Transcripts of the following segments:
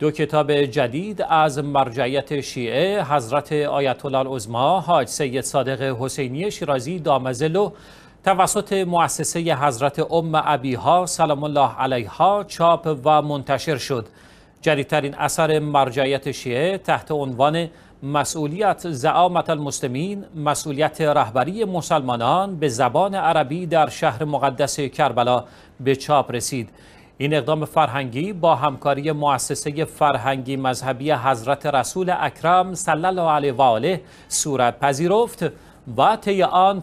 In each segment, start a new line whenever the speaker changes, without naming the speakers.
دو کتاب جدید از مرجعیت شیعه حضرت آیت الله العظما حاج سید صادق حسینی شیرازی دامزلو توسط مؤسسه حضرت ام ابیها سلام الله علیها چاپ و منتشر شد جدیدترین اثر مرجعیت شیعه تحت عنوان مسئولیت زعامت المسلمین مسئولیت رهبری مسلمانان به زبان عربی در شهر مقدس کربلا به چاپ رسید این اقدام فرهنگی با همکاری مؤسسه فرهنگی مذهبی حضرت رسول اکرم صلی الله علیه و آله صورت پذیرفت و طی آن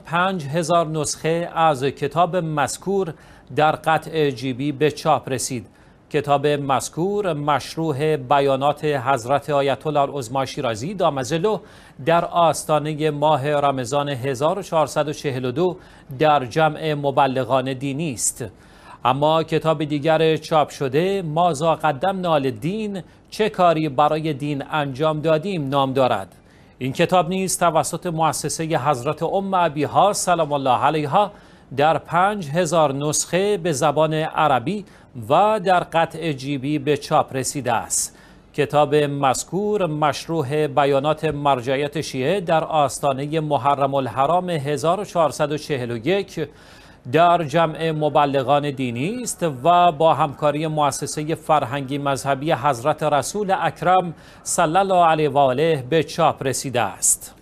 هزار نسخه از کتاب مذکور در قطع جیبی به چاپ رسید کتاب مذکور مشروع بیانات حضرت آیت الله العظما شیرازی دامزلو در آستانه ماه رمضان 1442 در جمع مبلغان دینی است اما کتاب دیگر چاپ شده مازا قدم نال دین چه کاری برای دین انجام دادیم نام دارد این کتاب نیز توسط مؤسسه حضرت ام ابیها سلام الله علیها در پنج هزار نسخه به زبان عربی و در قطع جیبی به چاپ رسیده است کتاب مذکور مشروع بیانات مرجعیت شیعه در آستانه محرم الحرام 1441 در جمع مبلغان دینی است و با همکاری مؤسسه فرهنگی مذهبی حضرت رسول اکرم صلی الله علیه و آله به چاپ رسیده است.